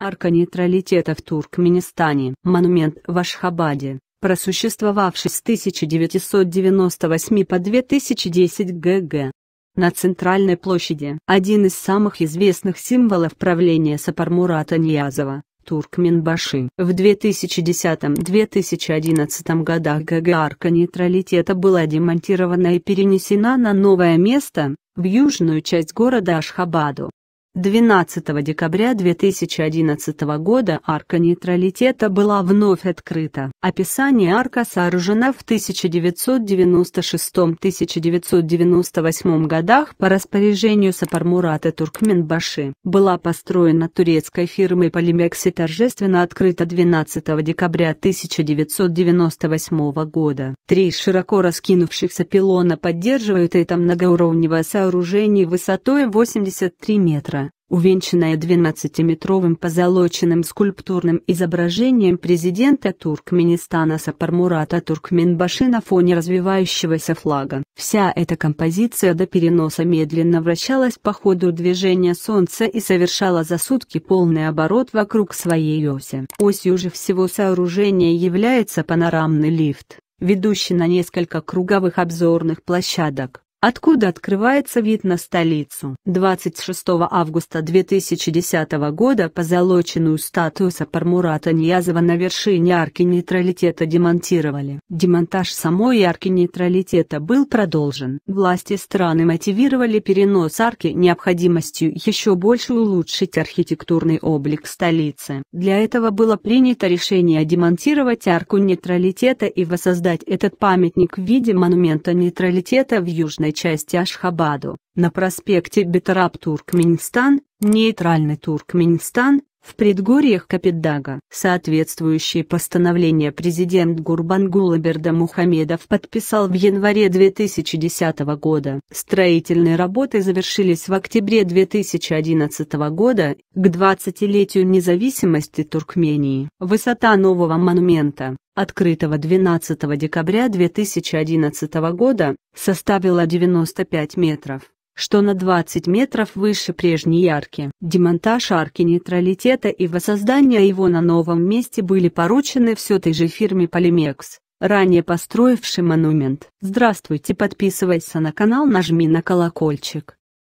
Арка нейтралитета в Туркменистане. Монумент в Ашхабаде, просуществовавший с 1998 по 2010 г.г. На центральной площади. Один из самых известных символов правления Сапармурата Ниязова, Туркменбаши. В 2010-2011 годах ГГ арка нейтралитета была демонтирована и перенесена на новое место, в южную часть города Ашхабаду. 12 декабря 2011 года арка нейтралитета была вновь открыта. Описание арка сооружена в 1996-1998 годах по распоряжению Сапармурата Туркменбаши. Была построена турецкой фирмой Полимекс и торжественно открыта 12 декабря 1998 года. Три широко раскинувшихся пилона поддерживают это многоуровневое сооружение высотой 83 метра увенчанная двенадцатиметровым позолоченным скульптурным изображением президента Туркменистана Сапармурата Туркменбаши на фоне развивающегося флага. Вся эта композиция до переноса медленно вращалась по ходу движения Солнца и совершала за сутки полный оборот вокруг своей оси. Осью же всего сооружения является панорамный лифт, ведущий на несколько круговых обзорных площадок откуда открывается вид на столицу. 26 августа 2010 года позолоченную статую Сапармурата Ниязова на вершине арки нейтралитета демонтировали. Демонтаж самой арки нейтралитета был продолжен. Власти страны мотивировали перенос арки необходимостью еще больше улучшить архитектурный облик столицы. Для этого было принято решение демонтировать арку нейтралитета и воссоздать этот памятник в виде монумента нейтралитета в Южной восточной части Ашхабаду, на проспекте Бетараптуркменистан, нейтральный Туркменистан, в предгорьях Капитдага соответствующее постановление президент Гурбангула Бердамухамедов подписал в январе 2010 года. Строительные работы завершились в октябре 2011 года, к 20-летию независимости Туркмении. Высота нового монумента, открытого 12 декабря 2011 года, составила 95 метров что на 20 метров выше прежней ярки. Демонтаж арки нейтралитета и воссоздание его на новом месте были поручены все той же фирме Polymex, ранее построившей монумент. Здравствуйте, подписывайся на канал, нажми на колокольчик.